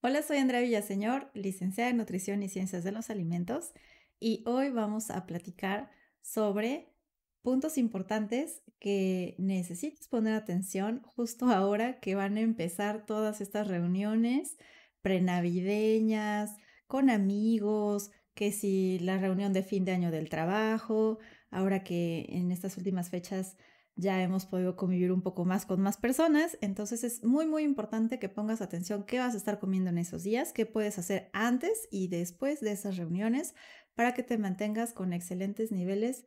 Hola, soy Andrea Villaseñor, licenciada en Nutrición y Ciencias de los Alimentos, y hoy vamos a platicar sobre puntos importantes que necesitas poner atención justo ahora que van a empezar todas estas reuniones prenavideñas, con amigos, que si la reunión de fin de año del trabajo, ahora que en estas últimas fechas ya hemos podido convivir un poco más con más personas, entonces es muy muy importante que pongas atención qué vas a estar comiendo en esos días, qué puedes hacer antes y después de esas reuniones para que te mantengas con excelentes niveles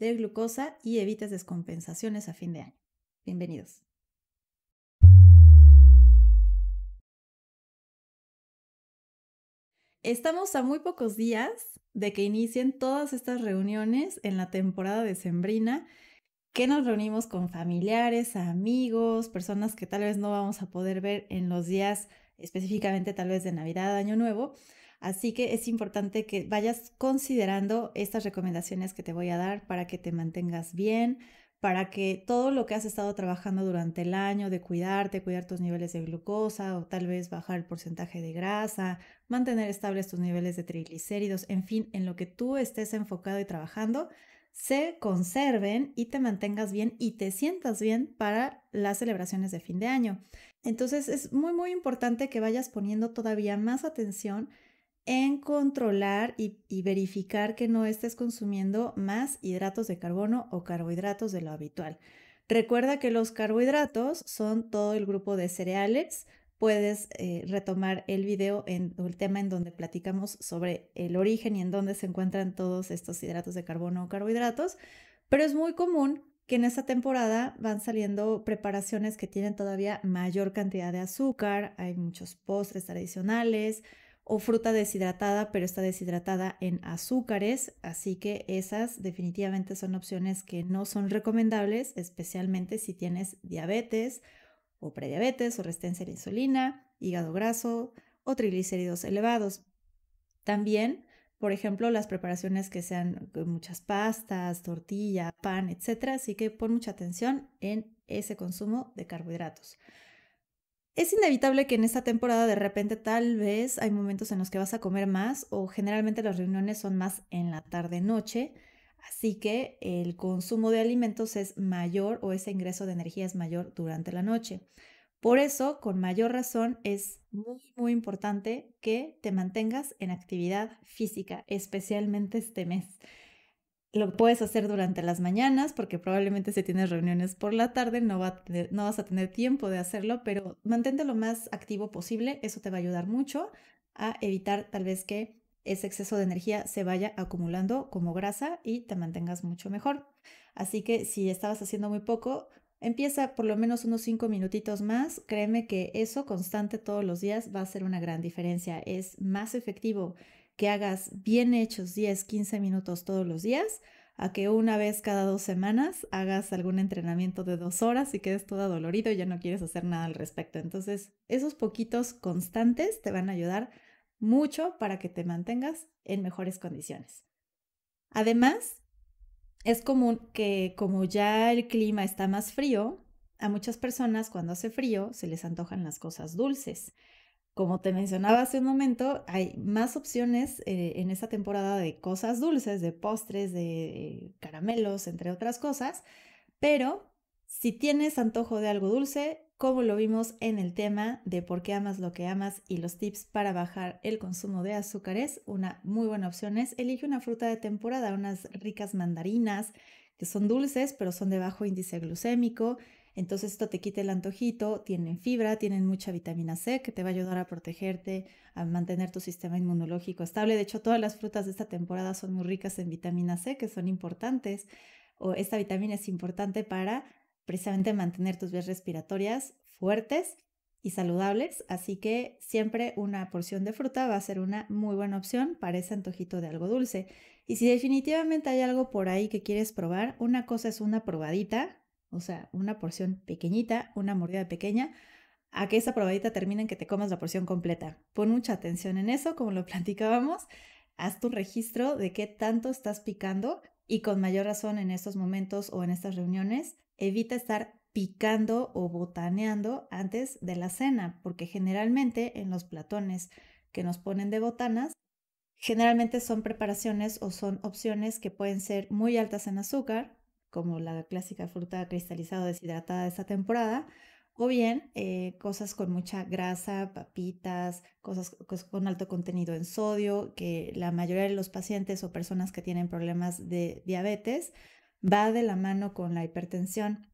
de glucosa y evites descompensaciones a fin de año. Bienvenidos. Estamos a muy pocos días de que inicien todas estas reuniones en la temporada de sembrina, que nos reunimos con familiares, amigos, personas que tal vez no vamos a poder ver en los días específicamente tal vez de Navidad, Año Nuevo. Así que es importante que vayas considerando estas recomendaciones que te voy a dar para que te mantengas bien, para que todo lo que has estado trabajando durante el año de cuidarte, cuidar tus niveles de glucosa o tal vez bajar el porcentaje de grasa, mantener estables tus niveles de triglicéridos, en fin, en lo que tú estés enfocado y trabajando, se conserven y te mantengas bien y te sientas bien para las celebraciones de fin de año. Entonces es muy muy importante que vayas poniendo todavía más atención en controlar y, verificar que no estés consumiendo más hidratos de carbono o carbohidratos de lo habitual. Recuerda que los carbohidratos son todo el grupo de cereales, puedes eh, retomar el video en, el tema en donde platicamos sobre el origen y en dónde se encuentran todos estos hidratos de carbono o carbohidratos, pero es muy común que en esta temporada van saliendo preparaciones que tienen todavía mayor cantidad de azúcar, hay muchos postres tradicionales o fruta deshidratada, pero está deshidratada en azúcares, así que esas definitivamente son opciones que no son recomendables, especialmente si tienes diabetes o prediabetes o resistencia a la insulina, hígado graso o triglicéridos elevados. También, por ejemplo, las preparaciones que sean muchas pastas, tortilla, pan, etc. Así que pon mucha atención en ese consumo de carbohidratos. Es inevitable que en esta temporada de repente tal vez hay momentos en los que vas a comer más o generalmente las reuniones son más en la tarde-noche Así que el consumo de alimentos es mayor o ese ingreso de energía es mayor durante la noche. Por eso, con mayor razón, es muy, muy importante que te mantengas en actividad física, especialmente este mes. Lo puedes hacer durante las mañanas porque probablemente si tienes reuniones por la tarde no, no vas a tener tiempo de hacerlo, pero mantente lo más activo posible, eso te va a ayudar mucho a evitar tal vez que ese exceso de energía se vaya acumulando como grasa y te mantengas mucho mejor. Así que si estabas haciendo muy poco, empieza por lo menos unos 5 minutitos más. Créeme que eso constante todos los días va a hacer una gran diferencia. Es más efectivo que hagas bien hechos 10, 15 minutos todos los días a que una vez cada dos semanas hagas algún entrenamiento de dos horas y quedes toda dolorido y ya no quieres hacer nada al respecto. Entonces, esos poquitos constantes te van a ayudar mucho para que te mantengas en mejores condiciones. Además, es común que como ya el clima está más frío, a muchas personas cuando hace frío se les antojan las cosas dulces. Como te mencionaba hace un momento, hay más opciones eh, en esta temporada de cosas dulces, de postres, de caramelos, entre otras cosas, pero si tienes antojo de algo dulce, como lo vimos en el tema de por qué amas lo que amas y los tips para bajar el consumo de azúcares, una muy buena opción es elige una fruta de temporada, unas ricas mandarinas que son dulces pero son de bajo índice glucémico, entonces esto te quita el antojito, tienen fibra, tienen mucha vitamina C que te va a ayudar a protegerte, a mantener tu sistema inmunológico estable. De hecho, todas las frutas de esta temporada son muy ricas en vitamina C, que son importantes, o esta vitamina es importante para precisamente mantener tus vías respiratorias fuertes y saludables, así que siempre una porción de fruta va a ser una muy buena opción para ese antojito de algo dulce. Y si definitivamente hay algo por ahí que quieres probar, una cosa es una probadita, o sea, una porción pequeñita, una mordida pequeña, a que esa probadita termine en que te comas la porción completa. Pon mucha atención en eso, como lo platicábamos, haz tu registro de qué tanto estás picando y con mayor razón en estos momentos o en estas reuniones evita estar picando o botaneando antes de la cena, porque generalmente en los platones que nos ponen de botanas, generalmente son preparaciones o son opciones que pueden ser muy altas en azúcar, como la clásica fruta cristalizada deshidratada de esta temporada, o bien eh, cosas con mucha grasa, papitas, cosas con alto contenido en sodio, que la mayoría de los pacientes o personas que tienen problemas de diabetes va de la mano con la hipertensión.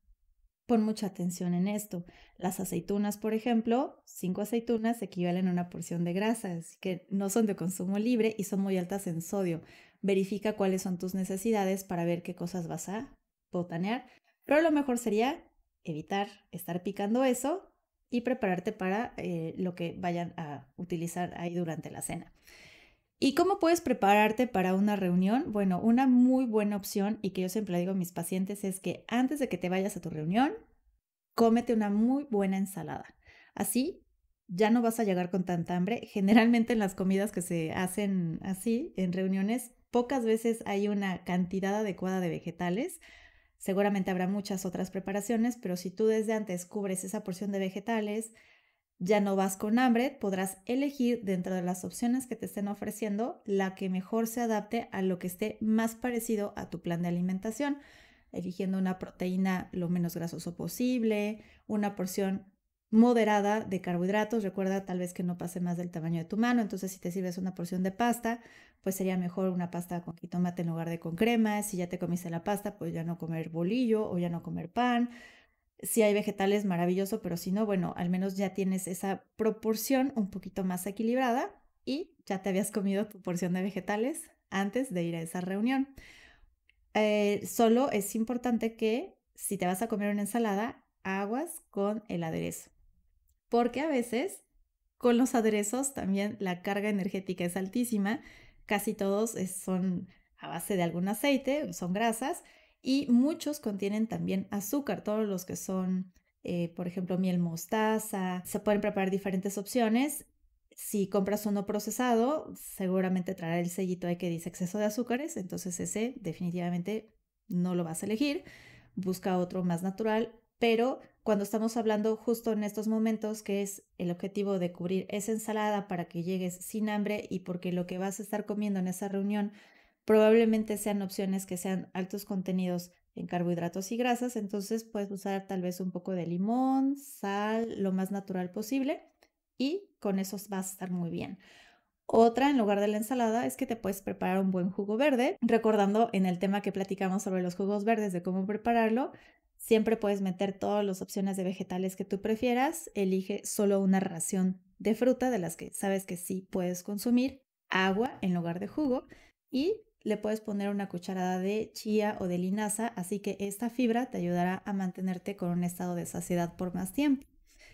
Pon mucha atención en esto. Las aceitunas, por ejemplo, cinco aceitunas equivalen a una porción de grasa, así que no son de consumo libre y son muy altas en sodio. Verifica cuáles son tus necesidades para ver qué cosas vas a botanear, pero lo mejor sería evitar estar picando eso y prepararte para eh, lo que vayan a utilizar ahí durante la cena. ¿Y cómo puedes prepararte para una reunión? Bueno, una muy buena opción y que yo siempre digo a mis pacientes es que antes de que te vayas a tu reunión, cómete una muy buena ensalada. Así ya no vas a llegar con tanta hambre. Generalmente en las comidas que se hacen así, en reuniones, pocas veces hay una cantidad adecuada de vegetales. Seguramente habrá muchas otras preparaciones, pero si tú desde antes cubres esa porción de vegetales, ya no vas con hambre, podrás elegir dentro de las opciones que te estén ofreciendo la que mejor se adapte a lo que esté más parecido a tu plan de alimentación, eligiendo una proteína lo menos grasoso posible, una porción moderada de carbohidratos, recuerda tal vez que no pase más del tamaño de tu mano, entonces si te sirves una porción de pasta, pues sería mejor una pasta con jitomate en lugar de con crema, si ya te comiste la pasta, pues ya no comer bolillo o ya no comer pan, si hay vegetales, maravilloso, pero si no, bueno, al menos ya tienes esa proporción un poquito más equilibrada y ya te habías comido tu porción de vegetales antes de ir a esa reunión. Eh, solo es importante que si te vas a comer una ensalada, aguas con el aderezo. Porque a veces con los aderezos también la carga energética es altísima. Casi todos eh, son a base de algún aceite, son grasas y muchos contienen también azúcar, todos los que son, eh, por ejemplo, miel mostaza. Se pueden preparar diferentes opciones. Si compras uno procesado, seguramente traerá el sellito de que dice exceso de azúcares, entonces ese definitivamente no lo vas a elegir. Busca otro más natural, pero cuando estamos hablando justo en estos momentos, que es el objetivo de cubrir esa ensalada para que llegues sin hambre y porque lo que vas a estar comiendo en esa reunión probablemente sean opciones que sean altos contenidos en carbohidratos y grasas, entonces puedes usar tal vez un poco de limón, sal, lo más natural posible y con eso vas a estar muy bien. Otra, en lugar de la ensalada, es que te puedes preparar un buen jugo verde. Recordando en el tema que platicamos sobre los jugos verdes, de cómo prepararlo, siempre puedes meter todas las opciones de vegetales que tú prefieras. Elige solo una ración de fruta de las que sabes que sí puedes consumir, agua en lugar de jugo y le puedes poner una cucharada de chía o de linaza, así que esta fibra te ayudará a mantenerte con un estado de saciedad por más tiempo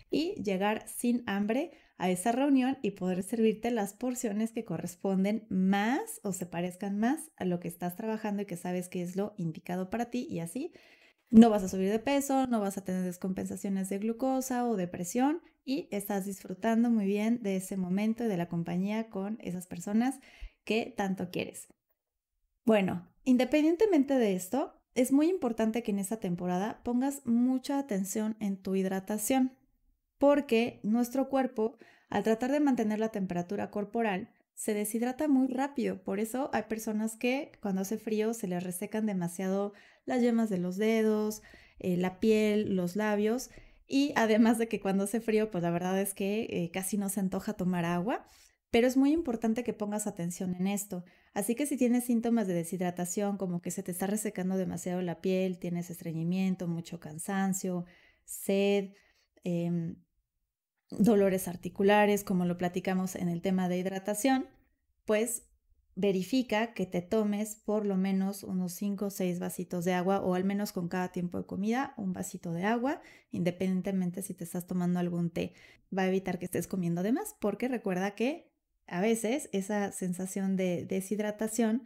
y llegar sin hambre a esa reunión y poder servirte las porciones que corresponden más o se parezcan más a lo que estás trabajando y que sabes que es lo indicado para ti y así no vas a subir de peso, no vas a tener descompensaciones de glucosa o depresión y estás disfrutando muy bien de ese momento y de la compañía con esas personas que tanto quieres. Bueno, independientemente de esto, es muy importante que en esta temporada pongas mucha atención en tu hidratación, porque nuestro cuerpo, al tratar de mantener la temperatura corporal, se deshidrata muy rápido. Por eso hay personas que cuando hace frío se les resecan demasiado las yemas de los dedos, eh, la piel, los labios. Y además de que cuando hace frío, pues la verdad es que eh, casi no se antoja tomar agua pero es muy importante que pongas atención en esto. Así que si tienes síntomas de deshidratación, como que se te está resecando demasiado la piel, tienes estreñimiento, mucho cansancio, sed, em, dolores articulares, como lo platicamos en el tema de hidratación, pues verifica que te tomes por lo menos unos 5 o 6 vasitos de agua o al menos con cada tiempo de comida un vasito de agua, independientemente si te estás tomando algún té. Va a evitar que estés comiendo de más porque recuerda que a veces esa sensación de deshidratación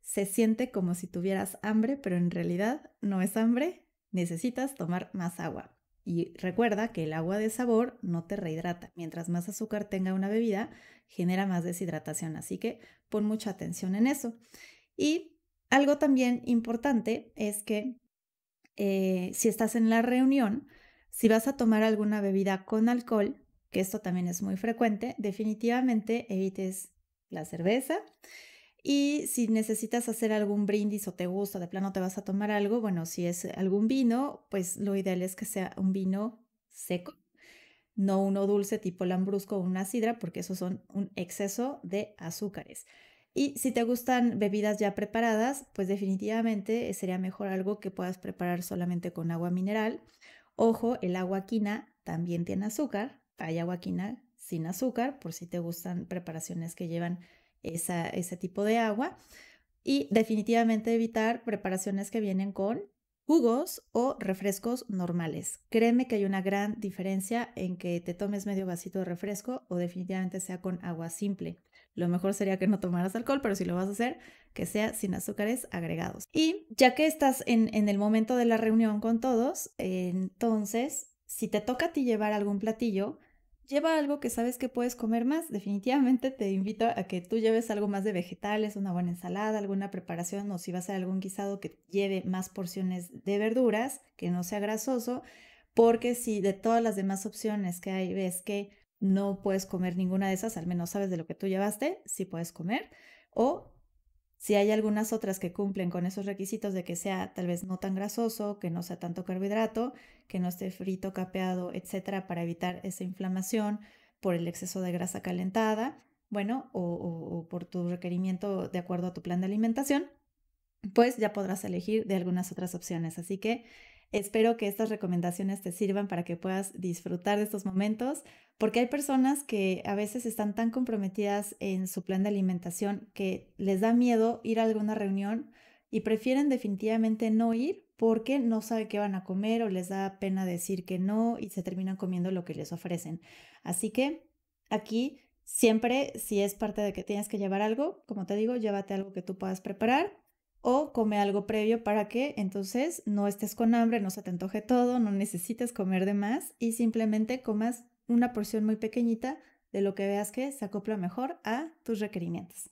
se siente como si tuvieras hambre, pero en realidad no es hambre, necesitas tomar más agua. Y recuerda que el agua de sabor no te rehidrata. Mientras más azúcar tenga una bebida, genera más deshidratación. Así que pon mucha atención en eso. Y algo también importante es que eh, si estás en la reunión, si vas a tomar alguna bebida con alcohol, que esto también es muy frecuente, definitivamente evites la cerveza. Y si necesitas hacer algún brindis o te gusta, de plano te vas a tomar algo, bueno, si es algún vino, pues lo ideal es que sea un vino seco, no uno dulce tipo lambrusco o una sidra, porque esos son un exceso de azúcares. Y si te gustan bebidas ya preparadas, pues definitivamente sería mejor algo que puedas preparar solamente con agua mineral. Ojo, el agua quina también tiene azúcar, hay agua quina sin azúcar, por si te gustan preparaciones que llevan esa, ese tipo de agua. Y definitivamente evitar preparaciones que vienen con jugos o refrescos normales. Créeme que hay una gran diferencia en que te tomes medio vasito de refresco o definitivamente sea con agua simple. Lo mejor sería que no tomaras alcohol, pero si lo vas a hacer, que sea sin azúcares agregados. Y ya que estás en, en el momento de la reunión con todos, entonces, si te toca a ti llevar algún platillo, lleva algo que sabes que puedes comer más. Definitivamente te invito a que tú lleves algo más de vegetales, una buena ensalada, alguna preparación o si va a ser algún guisado que lleve más porciones de verduras, que no sea grasoso, porque si de todas las demás opciones que hay ves que no puedes comer ninguna de esas, al menos sabes de lo que tú llevaste, sí puedes comer. O si hay algunas otras que cumplen con esos requisitos de que sea tal vez no tan grasoso, que no sea tanto carbohidrato, que no esté frito, capeado, etcétera, para evitar esa inflamación por el exceso de grasa calentada, bueno, o, por tu requerimiento de acuerdo a tu plan de alimentación, pues ya podrás elegir de algunas otras opciones. Así que Espero que estas recomendaciones te sirvan para que puedas disfrutar de estos momentos, porque hay personas que a veces están tan comprometidas en su plan de alimentación que les da miedo ir a alguna reunión y prefieren definitivamente no ir porque no sabe qué van a comer o les da pena decir que no y se terminan comiendo lo que les ofrecen. Así que aquí siempre, si es parte de que tienes que llevar algo, como te digo, llévate algo que tú puedas preparar o come algo previo para que entonces no estés con hambre, no se te antoje todo, no necesites comer de más y simplemente comas una porción muy pequeñita de lo que veas que se acopla mejor a tus requerimientos.